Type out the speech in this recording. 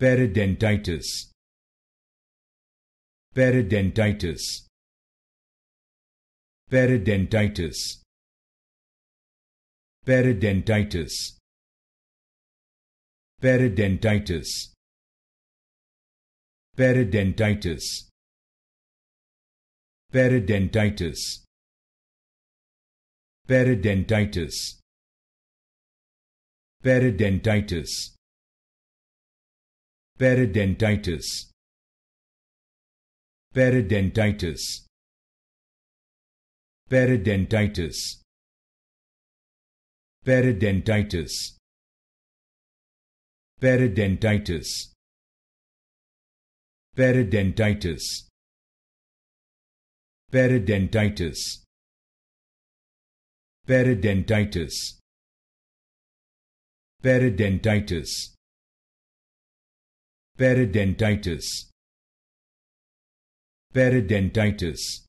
Periodontitis. Periodontitis. Periodontitis. Periodontitis. Periodontitis. Periodontitis. Periodontitis. Periodontitis. Periodontitis. Periodontitis. Periodontitis. Periodontitis. Periodontitis. Periodontitis. Periodontitis. Periodontitis. Periodontitis. Periodontitis. Periodontitis. Periodontitis.